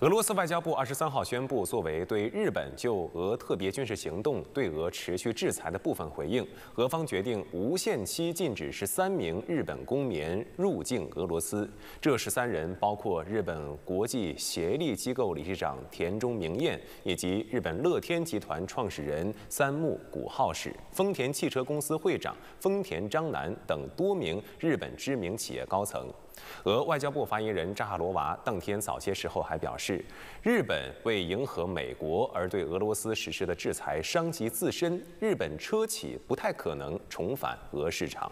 俄罗斯外交部二十三号宣布，作为对日本就俄特别军事行动对俄持续制裁的部分回应，俄方决定无限期禁止十三名日本公民入境俄罗斯。这十三人包括日本国际协力机构理事长田中明彦，以及日本乐天集团创始人三木谷浩史、丰田汽车公司会长丰田章男等多名日本知名企业高层。俄外交部发言人扎哈罗娃当天早些时候还表示。是日本为迎合美国而对俄罗斯实施的制裁，伤及自身。日本车企不太可能重返俄市场。